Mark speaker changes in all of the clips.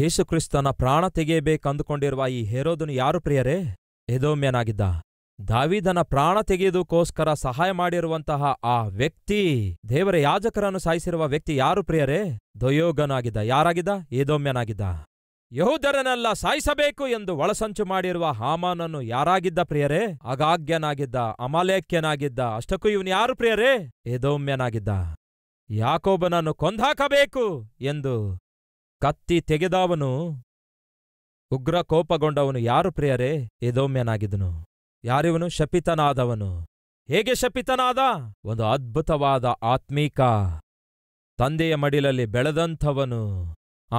Speaker 1: ಯೇಸುಕ್ರಿಸ್ತನ ಪ್ರಾಣ ತೆಗೆಯಬೇಕಂದುಕೊಂಡಿರುವ ಈ ಹೇರೋದನು ಯಾರು ಪ್ರಿಯರೇ ಎದೋಮ್ಯನಾಗಿದ್ದ ದಾವಿದನ ಪ್ರಾಣ ತೆಗೆಯುವುದಕ್ಕೋಸ್ಕರ ಸಹಾಯ ಮಾಡಿರುವಂತಹ ಆ ವ್ಯಕ್ತಿ ದೇವರ ಯಾಜಕರನ್ನು ಸಾಯಿಸಿರುವ ವ್ಯಕ್ತಿ ಯಾರು ಪ್ರಿಯರೇ ದ್ವಯೋಗನಾಗಿದ್ದ ಯಾರಾಗಿದ್ದ ಏದೋಮ್ಯನಾಗಿದ್ದ ಯಹೋದರನೆಲ್ಲ ಸಾಯಿಸಬೇಕು ಎಂದು ಒಳಸಂಚು ಮಾಡಿರುವ ಹಾಮಾನನ್ನು ಯಾರಾಗಿದ್ದ ಪ್ರಿಯರೇ ಅಗಾಗ್ಯನಾಗಿದ್ದ ಅಮಾಲೇಕ್ಯನಾಗಿದ್ದ ಅಷ್ಟಕ್ಕೂ ಇವನು ಯಾರು ಪ್ರಿಯರೇ ಯದೋಮ್ಯನಾಗಿದ್ದ ಯಾಕೋಬನನ್ನು ಕೊಂದಾಕಬೇಕು ಎಂದು ಕತ್ತಿ ತೆಗೆದವನು ಉಗ್ರ ಕೋಪಗೊಂಡವನು ಯಾರು ಪ್ರಿಯರೇ ಯದೋಮ್ಯನಾಗಿದ್ದನು ಯಾರಿವನು ಶಪಿತನಾದವನು ಹೇಗೆ ಶಪಿತನಾದ ಒಂದು ಅದ್ಭುತವಾದ ಆತ್ಮೀಕ ತಂದೆಯ ಮಡಿಲಲ್ಲಿ ಬೆಳೆದಂಥವನು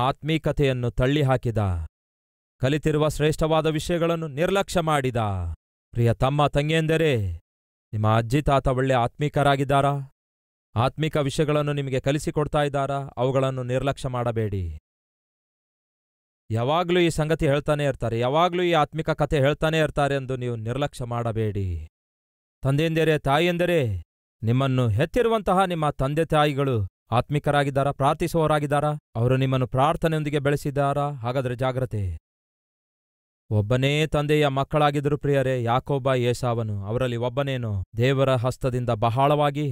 Speaker 1: ಆತ್ಮೀಕತೆಯನ್ನು ತಳ್ಳಿಹಾಕಿದ ಕಲಿತಿರುವ ಶ್ರೇಷ್ಠವಾದ ವಿಷಯಗಳನ್ನು ನಿರ್ಲಕ್ಷ್ಯ ಮಾಡಿದ ಪ್ರಿಯ ತಮ್ಮ ತಂಗಿಯೆಂದರೆ ನಿಮ್ಮ ಅಜ್ಜಿ ತಾತ ಒಳ್ಳೆ ಆತ್ಮೀಕರಾಗಿದ್ದಾರಾ ಆತ್ಮಿಕ ವಿಷಯಗಳನ್ನು ನಿಮಗೆ ಕಲಿಸಿಕೊಡ್ತಾ ಇದ್ದಾರಾ ಅವುಗಳನ್ನು ನಿರ್ಲಕ್ಷ್ಯ ಮಾಡಬೇಡಿ ಯಾವಾಗಲೂ ಈ ಸಂಗತಿ ಹೇಳ್ತಾನೆ ಇರ್ತಾರೆ ಯಾವಾಗಲೂ ಈ ಆತ್ಮಿಕ ಕಥೆ ಹೇಳ್ತಾನೆ ಇರ್ತಾರೆ ಎಂದು ನೀವು ನಿರ್ಲಕ್ಷ್ಯ ಮಾಡಬೇಡಿ ತಂದೆಯೆಂದರೆ ತಾಯಿಯೆಂದರೆ ನಿಮ್ಮನ್ನು ಹೆತ್ತಿರುವಂತಹ ನಿಮ್ಮ ತಂದೆ ತಾಯಿಗಳು ಆತ್ಮಿಕರಾಗಿದ್ದಾರಾ ಪ್ರಾರ್ಥಿಸುವವರಾಗಿದ್ದಾರಾ ಅವರು ನಿಮ್ಮನ್ನು ಪ್ರಾರ್ಥನೆಯೊಂದಿಗೆ ಬೆಳೆಸಿದ್ದಾರಾ ಹಾಗಾದರೆ ಜಾಗ್ರತೆ ಒಬ್ಬನೇ ತಂದೆಯ ಮಕ್ಕಳಾಗಿದ್ದರು ಪ್ರಿಯರೇ ಯಾಕೋಬ ಏಸಾವನು ಅವರಲ್ಲಿ ಒಬ್ಬನೇನೋ ದೇವರ ಹಸ್ತದಿಂದ ಬಹಳವಾಗಿ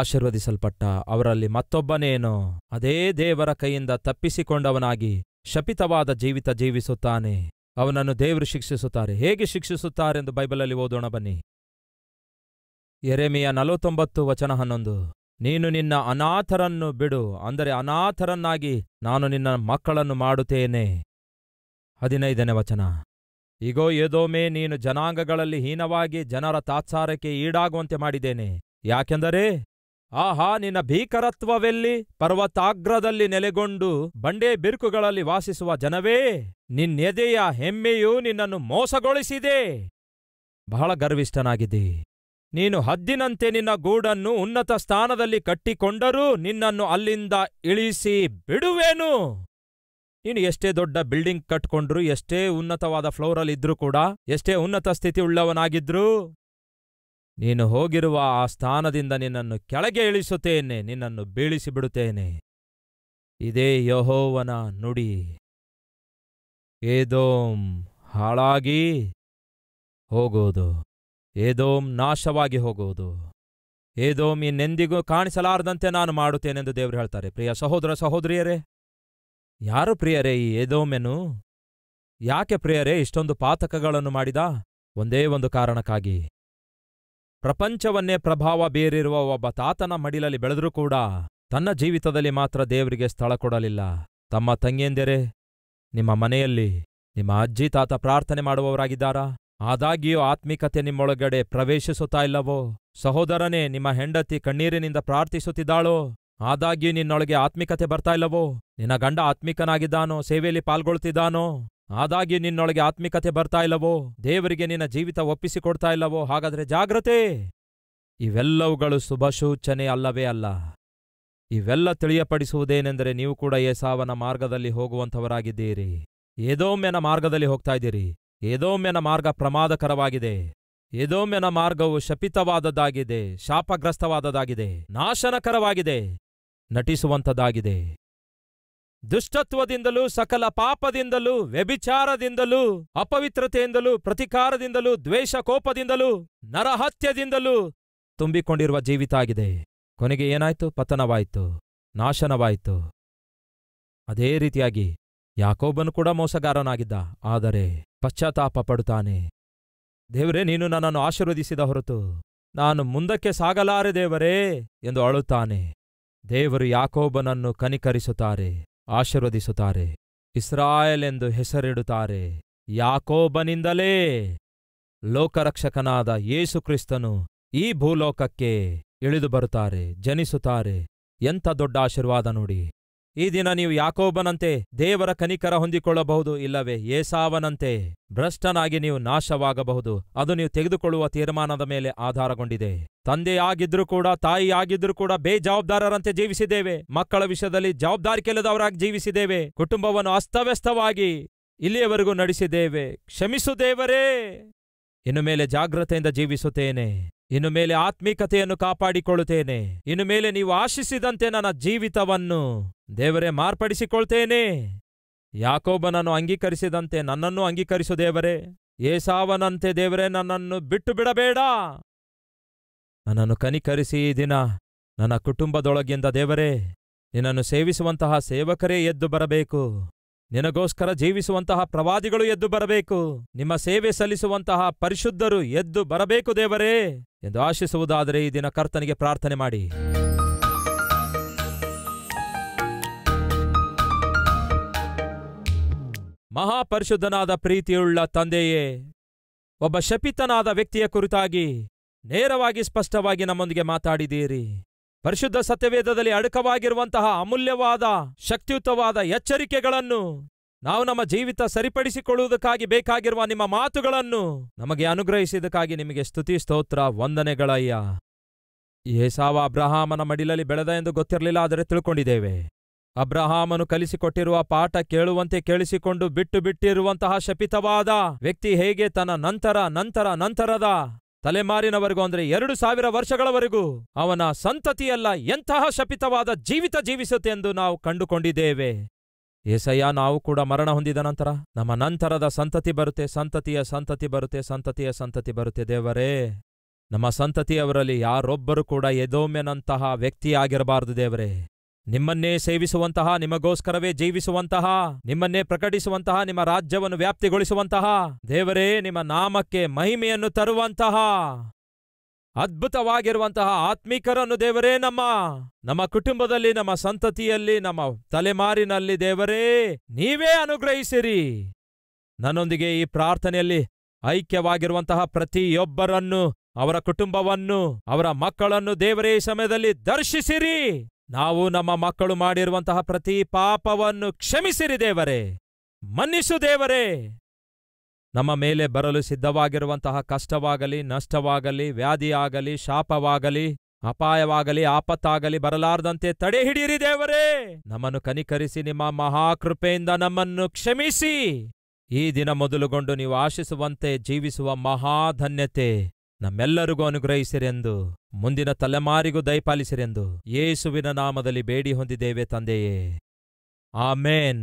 Speaker 1: ಆಶೀರ್ವದಿಸಲ್ಪಟ್ಟ ಅವರಲ್ಲಿ ಮತ್ತೊಬ್ಬನೇನೋ ಅದೇ ದೇವರ ಕೈಯಿಂದ ತಪ್ಪಿಸಿಕೊಂಡವನಾಗಿ ಶಪಿತವಾದ ಜೀವಿತ ಜೀವಿಸುತ್ತಾನೆ ಅವನನ್ನು ದೇವರು ಶಿಕ್ಷಿಸುತ್ತಾರೆ ಹೇಗೆ ಶಿಕ್ಷಿಸುತ್ತಾರೆಂದು ಬೈಬಲಲ್ಲಿ ಓದೋಣ ಬನ್ನಿ ಎರೆಮೆಯ ನಲವತ್ತೊಂಬತ್ತು ವಚನ ಹನ್ನೊಂದು ನೀನು ನಿನ್ನ ಅನಾಥರನ್ನು ಬಿಡು ಅಂದರೆ ಅನಾಥರನ್ನಾಗಿ ನಾನು ನಿನ್ನ ಮಕ್ಕಳನ್ನು ಮಾಡುತ್ತೇನೆ ಹದಿನೈದನೇ ವಚನ ಈಗೋ ಏದೋಮೆ ನೀನು ಜನಾಂಗಗಳಲ್ಲಿ ಹೀನವಾಗಿ ಜನರ ತಾತ್ಸಾರಕ್ಕೆ ಈಡಾಗುವಂತೆ ಮಾಡಿದ್ದೇನೆ ಯಾಕೆಂದರೆ ಆಹಾ ನಿನ್ನ ಭೀಕರತ್ವವೆಲ್ಲಿ ಪರ್ವತಾಗ್ರದಲ್ಲಿ ನೆಲೆಗೊಂಡು ಬಂಡೆ ಬಿರುಕುಗಳಲ್ಲಿ ವಾಸಿಸುವ ಜನವೇ ನಿನ್ನೆದೆಯ ಹೆಮ್ಮೆಯು ನಿನ್ನನ್ನು ಮೋಸಗೊಳಿಸಿದೆ ಬಹಳ ಗರ್ವಿಷ್ಠನಾಗಿದೆ ನೀನು ಹದ್ದಿನಂತೆ ನಿನ್ನ ಗೂಡನ್ನು ಉನ್ನತ ಸ್ಥಾನದಲ್ಲಿ ಕಟ್ಟಿಕೊಂಡರೂ ನಿನ್ನನ್ನು ಅಲ್ಲಿಂದ ಇಳಿಸಿ ಬಿಡುವೇನು ನೀನು ಎಷ್ಟೇ ದೊಡ್ಡ ಬಿಲ್ಡಿಂಗ್ ಕಟ್ಕೊಂಡ್ರು ಎಷ್ಟೇ ಉನ್ನತವಾದ ಇದ್ರೂ ಕೂಡ ಎಷ್ಟೇ ಉನ್ನತ ಸ್ಥಿತಿ ಉಳ್ಳವನಾಗಿದ್ರೂ ನೀನು ಹೋಗಿರುವ ಆ ಸ್ಥಾನದಿಂದ ನಿನ್ನನ್ನು ಕೆಳಗೆ ಇಳಿಸುತ್ತೇನೆ ನಿನ್ನನ್ನು ಬೀಳಿಸಿ ಬಿಡುತ್ತೇನೆ ಇದೇ ಯಹೋವನ ನುಡಿ ಏದೋಂ ಹಾಳಾಗಿ ಹೋಗೋದು ಏದೋಂ ನಾಶವಾಗಿ ಹೋಗುವುದು ಏದೋಮ್ ಇನ್ನೆಂದಿಗೂ ಕಾಣಿಸಲಾರದಂತೆ ನಾನು ಮಾಡುತ್ತೇನೆಂದು ದೇವರು ಹೇಳ್ತಾರೆ ಪ್ರಿಯ ಸಹೋದರ ಸಹೋದರಿಯರೇ ಯಾರು ಪ್ರಿಯರೇ ಈ ಏದೋಮೆನು ಯಾಕೆ ಪ್ರಿಯರೇ ಇಷ್ಟೊಂದು ಪಾತಕಗಳನ್ನು ಮಾಡಿದ ಒಂದೇ ಒಂದು ಕಾರಣಕ್ಕಾಗಿ ಪ್ರಪಂಚವನ್ನೇ ಪ್ರಭಾವ ಬೀರಿರುವ ಒಬ್ಬ ತಾತನ ಮಡಿಲಲ್ಲಿ ಬೆಳೆದರೂ ಕೂಡ ತನ್ನ ಜೀವಿತದಲ್ಲಿ ಮಾತ್ರ ದೇವರಿಗೆ ಸ್ಥಳ ಕೊಡಲಿಲ್ಲ ತಮ್ಮ ತಂಗಿಯಂದಿರೇ ನಿಮ್ಮ ಮನೆಯಲ್ಲಿ ನಿಮ್ಮ ಅಜ್ಜಿ ತಾತ ಪ್ರಾರ್ಥನೆ ಮಾಡುವವರಾಗಿದ್ದಾರಾ ಆದಾಗ್ಯೂ ಆತ್ಮಿಕತೆ ನಿಮ್ಮೊಳಗಡೆ ಪ್ರವೇಶಿಸುತ್ತಾ ಇಲ್ಲವೋ ಸಹೋದರನೇ ನಿಮ್ಮ ಹೆಂಡತಿ ಕಣ್ಣೀರಿನಿಂದ ಪ್ರಾರ್ಥಿಸುತ್ತಿದ್ದಾಳೋ ಆದಾಗ್ಯೂ ನಿನ್ನೊಳಗೆ ಆತ್ಮಿಕತೆ ಬರ್ತಾ ಇಲ್ಲವೋ ನಿನ್ನ ಗಂಡ ಆತ್ಮಿಕನಾಗಿದ್ದಾನೋ ಸೇವೆಯಲ್ಲಿ ಪಾಲ್ಗೊಳ್ತಿದ್ದಾನೋ ಆದಾಗ್ಯೂ ನಿನ್ನೊಳಗೆ ಆತ್ಮಿಕತೆ ಬರ್ತಾ ಇಲ್ಲವೋ ದೇವರಿಗೆ ನಿನ್ನ ಜೀವಿತ ಒಪ್ಪಿಸಿಕೊಡ್ತಾ ಇಲ್ಲವೋ ಹಾಗಾದ್ರೆ ಜಾಗ್ರತೆ ಇವೆಲ್ಲವುಗಳು ಶುಭಸೂಚನೆ ಅಲ್ಲವೇ ಅಲ್ಲ ಇವೆಲ್ಲ ತಿಳಿಯಪಡಿಸುವುದೇನೆಂದರೆ ನೀವು ಕೂಡ ಏಸಾವನ ಮಾರ್ಗದಲ್ಲಿ ಹೋಗುವಂಥವರಾಗಿದ್ದೀರಿ ಏದೋಮ್ಯನ ಮಾರ್ಗದಲ್ಲಿ ಹೋಗ್ತಾ ಇದ್ದೀರಿ ಏದೋಮ್ಯನ ಮಾರ್ಗ ಪ್ರಮಾದಕರವಾಗಿದೆ ಏದೋಮ್ಯನ ಮಾರ್ಗವು ಶಪಿತವಾದದ್ದಾಗಿದೆ ಶಾಪಗ್ರಸ್ತವಾದದ್ದಾಗಿದೆ ನಾಶನಕರವಾಗಿದೆ ನಟಿಸುವಂಥದ್ದಾಗಿದೆ ದುಷ್ಟತ್ವದಿಂದಲೂ ಸಕಲ ಪಾಪದಿಂದಲೂ ವ್ಯಭಿಚಾರದಿಂದಲೂ ಅಪವಿತ್ರತೆಯಿಂದಲೂ ಪ್ರತಿಕಾರದಿಂದಲೂ ದ್ವೇಷ ಕೋಪದಿಂದಲೂ ನರಹತ್ಯದಿಂದಲೂ ತುಂಬಿಕೊಂಡಿರುವ ಜೀವಿತ ಆಗಿದೆ ಕೊನೆಗೆ ಏನಾಯ್ತು ಪತನವಾಯಿತು ನಾಶನವಾಯಿತು ಅದೇ ರೀತಿಯಾಗಿ ಯಾಕೋಬನು ಕೂಡ ಮೋಸಗಾರನಾಗಿದ್ದ ಆದರೆ ಪಶ್ಚಾತ್ತಾಪ ಪಡುತ್ತಾನೆ ದೇವರೇ ನೀನು ನನ್ನನ್ನು ಆಶೀರ್ವದಿಸಿದ ಹೊರತು ನಾನು ಮುಂದಕ್ಕೆ ಸಾಗಲಾರೆ ದೇವರೇ ಎಂದು ಅಳುತ್ತಾನೆ ದೇವರು ಯಾಕೋಬನನ್ನು ಕನಿಕರಿಸುತ್ತಾರೆ ಆಶೀರ್ವದಿಸುತ್ತಾರೆ ಇಸ್ರಾಯೇಲ್ ಎಂದು ಹೆಸರಿಡುತ್ತಾರೆ ಯಾಕೋಬನಿಂದಲೇ ಲೋಕರಕ್ಷಕನಾದ ಯೇಸುಕ್ರಿಸ್ತನು ಈ ಭೂಲೋಕಕ್ಕೆ ಇಳಿದು ಬರುತ್ತಾರೆ ಜನಿಸುತ್ತಾರೆ ಎಂಥ ದೊಡ್ಡ ಆಶೀರ್ವಾದ ನೋಡಿ ಈ ದಿನ ನೀವು ಯಾಕೋಬನಂತೆ ದೇವರ ಕನಿಕರ ಹೊಂದಿಕೊಳ್ಳಬಹುದು ಇಲ್ಲವೇ ಏಸಾವನಂತೆ ಭ್ರಷ್ಟನಾಗಿ ನೀವು ನಾಶವಾಗಬಹುದು ಅದು ನೀವು ತೆಗೆದುಕೊಳ್ಳುವ ತೀರ್ಮಾನದ ಮೇಲೆ ಆಧಾರಗೊಂಡಿದೆ ತಂದೆಯಾಗಿದ್ರೂ ಕೂಡ ತಾಯಿಯಾಗಿದ್ರೂ ಕೂಡ ಬೇಜವಾಬ್ದಾರರಂತೆ ಜೀವಿಸಿದ್ದೇವೆ ಮಕ್ಕಳ ವಿಷಯದಲ್ಲಿ ಜವಾಬ್ದಾರಿ ಕೆಲದವರಾಗಿ ಜೀವಿಸಿದ್ದೇವೆ ಕುಟುಂಬವನ್ನು ಅಸ್ತವ್ಯಸ್ತವಾಗಿ ಇಲ್ಲಿಯವರೆಗೂ ನಡೆಸಿದ್ದೇವೆ ಕ್ಷಮಿಸು ದೇವರೇ ಇನ್ನು ಮೇಲೆ ಜಾಗ್ರತೆಯಿಂದ ಜೀವಿಸುತ್ತೇನೆ ಇನ್ನು ಮೇಲೆ ಆತ್ಮೀಕತೆಯನ್ನು ಕಾಪಾಡಿಕೊಳ್ಳುತ್ತೇನೆ ಇನ್ನು ಮೇಲೆ ನೀವು ಆಶಿಸಿದಂತೆ ನನ್ನ ಜೀವಿತವನ್ನು ದೇವರೇ ಮಾರ್ಪಡಿಸಿಕೊಳ್ತೇನೆ ಯಾಕೋಬನನ್ನು ಅಂಗೀಕರಿಸಿದಂತೆ ನನ್ನನ್ನು ಅಂಗೀಕರಿಸು ದೇವರೇ ಏಸಾವನಂತೆ ದೇವರೇ ನನ್ನನ್ನು ಬಿಟ್ಟು ಬಿಡಬೇಡ ನನ್ನನ್ನು ಕನಿಕರಿಸಿ ಈ ದಿನ ನನ್ನ ಕುಟುಂಬದೊಳಗಿಂದ ದೇವರೇ ನಿನ್ನನ್ನು ಸೇವಿಸುವಂತಹ ಸೇವಕರೇ ಎದ್ದು ಬರಬೇಕು ನಿನಗೋಸ್ಕರ ಜೀವಿಸುವಂತಹ ಪ್ರವಾದಿಗಳು ಎದ್ದು ಬರಬೇಕು ನಿಮ್ಮ ಸೇವೆ ಸಲ್ಲಿಸುವಂತಹ ಪರಿಶುದ್ಧರು ಎದ್ದು ಬರಬೇಕು ದೇವರೇ ಎಂದು ಆಶಿಸುವುದಾದರೆ ಈ ದಿನ ಕರ್ತನಿಗೆ ಪ್ರಾರ್ಥನೆ ಮಾಡಿ ಮಹಾಪರಿಶುದ್ಧನಾದ ಪ್ರೀತಿಯುಳ್ಳ ತಂದೆಯೇ ಒಬ್ಬ ಶಪಿತನಾದ ವ್ಯಕ್ತಿಯ ಕುರಿತಾಗಿ ನೇರವಾಗಿ ಸ್ಪಷ್ಟವಾಗಿ ನಮ್ಮೊಂದಿಗೆ ಮಾತಾಡಿದ್ದೀರಿ ಪರಿಶುದ್ಧ ಸತ್ಯವೇದದಲ್ಲಿ ಅಡಕವಾಗಿರುವಂತಹ ಅಮೂಲ್ಯವಾದ ಶಕ್ತಿಯುತವಾದ ಎಚ್ಚರಿಕೆಗಳನ್ನು ನಾವು ನಮ್ಮ ಜೀವಿತ ಸರಿಪಡಿಸಿಕೊಳ್ಳುವುದಕ್ಕಾಗಿ ಬೇಕಾಗಿರುವ ನಿಮ್ಮ ಮಾತುಗಳನ್ನು ನಮಗೆ ಅನುಗ್ರಹಿಸಿದಕ್ಕಾಗಿ ನಿಮಗೆ ಸ್ತುತಿ ಸ್ತೋತ್ರ ವಂದನೆಗಳಯ್ಯ ಏಸಾವ ಅಬ್ರಹಾಮನ ಮಡಿಲಲ್ಲಿ ಬೆಳೆದ ಎಂದು ಗೊತ್ತಿರಲಿಲ್ಲ ಆದರೆ ತಿಳ್ಕೊಂಡಿದ್ದೇವೆ ಅಬ್ರಹಾಮನು ಕಲಿಸಿಕೊಟ್ಟಿರುವ ಪಾಠ ಕೇಳುವಂತೆ ಕೇಳಿಸಿಕೊಂಡು ಬಿಟ್ಟು ಬಿಟ್ಟಿರುವಂತಹ ಶಪಿತವಾದ ವ್ಯಕ್ತಿ ಹೇಗೆ ತನ್ನ ನಂತರ ನಂತರ ನಂತರದ ತಲೆಮಾರಿನವರೆಗೂ ಅಂದರೆ ಎರಡು ಸಾವಿರ ವರ್ಷಗಳವರೆಗೂ ಅವನ ಸಂತತಿಯೆಲ್ಲ ಎಂತಹ ಶಪಿತವಾದ ಜೀವಿತ ಜೀವಿಸುತ್ತೆ ಎಂದು ನಾವು ಕಂಡುಕೊಂಡಿದ್ದೇವೆ ಏಸಯ್ಯ ನಾವು ಕೂಡ ಮರಣ ಹೊಂದಿದ ನಂತರ ನಮ್ಮ ನಂತರದ ಸಂತತಿ ಬರುತ್ತೆ ಸಂತತಿಯ ಸಂತತಿ ಬರುತ್ತೆ ಸಂತತಿಯ ಸಂತತಿ ಬರುತ್ತೆ ದೇವರೇ ನಮ್ಮ ಸಂತತಿಯವರಲ್ಲಿ ಯಾರೊಬ್ಬರು ಕೂಡ ಎದೋಮೆನಂತಹ ವ್ಯಕ್ತಿಯಾಗಿರಬಾರದು ದೇವರೇ ನಿಮ್ಮನ್ನೇ ಸೇವಿಸುವಂತಹ ನಿಮಗೋಸ್ಕರವೇ ಜೀವಿಸುವಂತಹ ನಿಮ್ಮನ್ನೇ ಪ್ರಕಟಿಸುವಂತಹ ನಿಮ್ಮ ರಾಜ್ಯವನ್ನು ವ್ಯಾಪ್ತಿಗೊಳಿಸುವಂತಹ ದೇವರೇ ನಿಮ್ಮ ನಾಮಕ್ಕೆ ಮಹಿಮೆಯನ್ನು ತರುವಂತಹ ಅದ್ಭುತವಾಗಿರುವಂತಹ ಆತ್ಮೀಕರನ್ನು ದೇವರೇ ನಮ್ಮ ನಮ್ಮ ಕುಟುಂಬದಲ್ಲಿ ನಮ್ಮ ಸಂತತಿಯಲ್ಲಿ ನಮ್ಮ ತಲೆಮಾರಿನಲ್ಲಿ ದೇವರೇ ನೀವೇ ಅನುಗ್ರಹಿಸಿರಿ ನನ್ನೊಂದಿಗೆ ಈ ಪ್ರಾರ್ಥನೆಯಲ್ಲಿ ಐಕ್ಯವಾಗಿರುವಂತಹ ಪ್ರತಿಯೊಬ್ಬರನ್ನು ಅವರ ಕುಟುಂಬವನ್ನು ಅವರ ಮಕ್ಕಳನ್ನು ದೇವರೇ ಸಮಯದಲ್ಲಿ ದರ್ಶಿಸಿರಿ ನಾವು ನಮ್ಮ ಮಕ್ಕಳು ಮಾಡಿರುವಂತಹ ಪ್ರತಿ ಪಾಪವನ್ನು ಕ್ಷಮಿಸಿರಿ ದೇವರೇ ಮನ್ನಿಸು ದೇವರೇ ನಮ್ಮ ಮೇಲೆ ಬರಲು ಸಿದ್ಧವಾಗಿರುವಂತಹ ಕಷ್ಟವಾಗಲಿ ನಷ್ಟವಾಗಲಿ ವ್ಯಾಧಿಯಾಗಲಿ ಶಾಪವಾಗಲಿ ಅಪಾಯವಾಗಲಿ ಆಪತ್ತಾಗಲಿ ಬರಲಾರ್ದಂತೆ ತಡೆ ಹಿಡಿಯಿರಿ ದೇವರೇ ನಮ್ಮನ್ನು ಕನಿಕರಿಸಿ ನಿಮ್ಮ ಮಹಾಕೃಪೆಯಿಂದ ನಮ್ಮನ್ನು ಕ್ಷಮಿಸಿ ಈ ದಿನ ಮೊದಲುಗೊಂಡು ನೀವು ಆಶಿಸುವಂತೆ ಜೀವಿಸುವ ಮಹಾಧನ್ಯತೆ ನಮ್ಮೆಲ್ಲರಿಗೂ ಅನುಗ್ರಹಿಸಿರೆಂದು ಮುಂದಿನ ತಲೆಮಾರಿಗೂ ದಯಪಾಲಿಸಿರೆಂದು ಯೇಸುವಿನ ನಾಮದಲ್ಲಿ ಬೇಡಿ ಹೊಂದಿದ್ದೇವೆ ತಂದೆಯೇ ಆಮೇನ್